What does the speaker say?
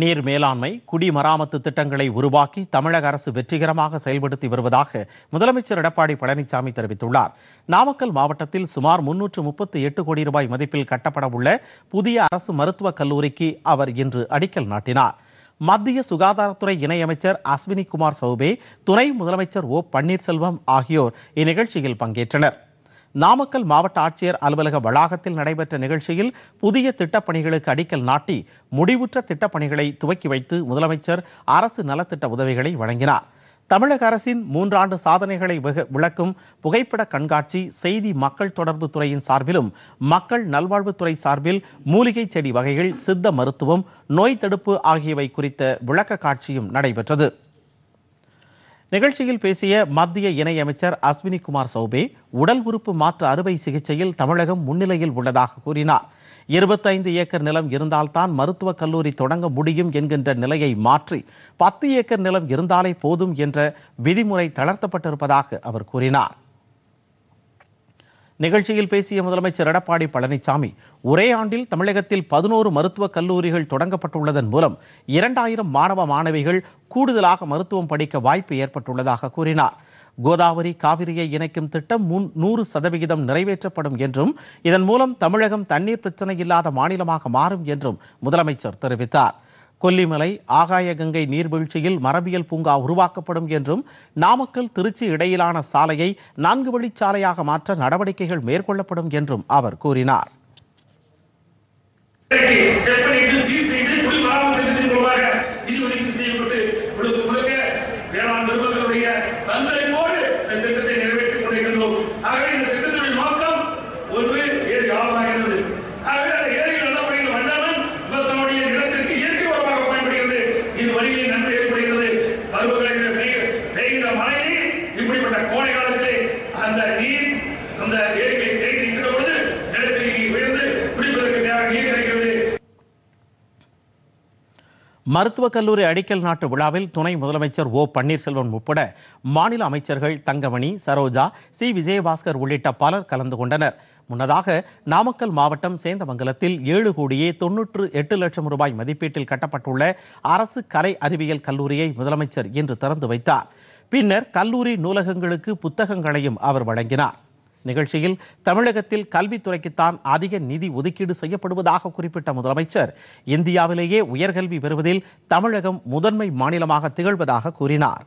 நீர் மேலாண்மை குடிமராமத்து திட்டங்களை உருவாக்கி தமிழக அரசு வெற்றிகரமாக செயல்படுத்தி வருவதாக முதலமைச்சர் எடப்பாடி பழனிசாமி தெரிவித்துள்ளார் நாமக்கல் மாவட்டத்தில் சுமார் முன்னூற்று முப்பத்தி எட்டு கோடி ரூபாய் மதிப்பில் கட்டப்பட உள்ள புதிய அரசு மருத்துவக் கல்லூரிக்கு அவர் இன்று அடிக்கல் நாட்டினார் மத்திய சுகாதாரத்துறை இணையமைச்சர் அஸ்வினி குமார் சௌபே துணை முதலமைச்சர் ஓ பன்னீர்செல்வம் ஆகியோர் இந்நிகழ்ச்சியில் பங்கேற்றனர் நாமக்கல் மாவட்ட ஆட்சியர் அலுவலக வளாகத்தில் நடைபெற்ற நிகழ்ச்சியில் புதிய திட்டப்பணிகளுக்கு அடிக்கல் நாட்டி முடிவுற்ற திட்டப்பணிகளை துவக்கி வைத்து முதலமைச்சர் அரசு நலத்திட்ட உதவிகளை வழங்கினார் தமிழக அரசின் மூன்றாண்டு சாதனைகளை விளக்கும் புகைப்பட கண்காட்சி செய்தி மக்கள் தொடர்பு துறையின் சார்பிலும் மக்கள் நல்வாழ்வுத்துறை சார்பில் மூலிகை செடி வகைகள் சித்த மருத்துவம் நோய் தடுப்பு ஆகியவை குறித்த விளக்க காட்சியும் நடைபெற்றது நிகழ்ச்சியில் பேசிய மத்திய இணையமைச்சர் அஸ்வினி குமார் சௌபே உடல் உறுப்பு மாற்று அறுவை சிகிச்சையில் தமிழகம் முன்னிலையில் உள்ளதாக கூறினார் இருபத்தைந்து ஏக்கர் நிலம் இருந்தால்தான் மருத்துவக் கல்லூரி தொடங்க முடியும் என்கின்ற நிலையை மாற்றி பத்து ஏக்கர் நிலம் இருந்தாலே போதும் என்ற விதிமுறை தளர்த்தப்பட்டிருப்பதாக அவர் கூறினார் நிகழ்ச்சியில் பேசிய முதலமைச்சர் எடப்பாடி பழனிசாமி ஒரே ஆண்டில் தமிழகத்தில் பதினோரு மருத்துவக் கல்லூரிகள் தொடங்கப்பட்டுள்ளதன் மூலம் இரண்டாயிரம் மாணவ மாணவிகள் கூடுதலாக மருத்துவம் படிக்க வாய்ப்பு ஏற்பட்டுள்ளதாக கூறினார் கோதாவரி காவிரியை இணைக்கும் திட்டம் முன் நூறு சதவிகிதம் நிறைவேற்றப்படும் என்றும் இதன் மூலம் தமிழகம் தண்ணீர் பிரச்சனை இல்லாத மாநிலமாக மாறும் என்றும் முதலமைச்சர் தெரிவித்தார் கொல்லிமலை ஆகாய கங்கை நீர்வீழ்ச்சியில் மரபியல் பூங்கா உருவாக்கப்படும் என்றும் நாமக்கல் திருச்சி இடையிலான சாலையை நான்கு வழிச்சாலையாக மாற்ற நடவடிக்கைகள் மேற்கொள்ளப்படும் என்றும் அவர் கூறினார் மருத்துவக் கல்லூரி அடிக்கல் நாட்டு விழாவில் துணை முதலமைச்சர் ஓ பன்னீர்செல்வம் உட்பட மாநில அமைச்சர்கள் தங்கமணி சரோஜா சி விஜயபாஸ்கர் உள்ளிட்ட பலர் கலந்து கொண்டனர் முன்னதாக நாமக்கல் மாவட்டம் சேந்தமங்கலத்தில் ஏழு கோடியே தொன்னூற்று எட்டு லட்சம் ரூபாய் மதிப்பீட்டில் கட்டப்பட்டுள்ள அரசு கலை அறிவியல் கல்லூரியை முதலமைச்சர் இன்று திறந்து வைத்தார் பின்னர் கல்லூரி நூலகங்களுக்கு புத்தகங்களையும் அவர் வழங்கினார் நிகழ்ச்சியில் தமிழகத்தில் கல்வித்துறைக்குத்தான் அதிக நிதி ஒதுக்கீடு செய்யப்படுவதாக குறிப்பிட்ட முதலமைச்சர் இந்தியாவிலேயே உயர்கல்வி பெறுவதில் தமிழகம் முதன்மை மாநிலமாக திகழ்வதாக கூறினார்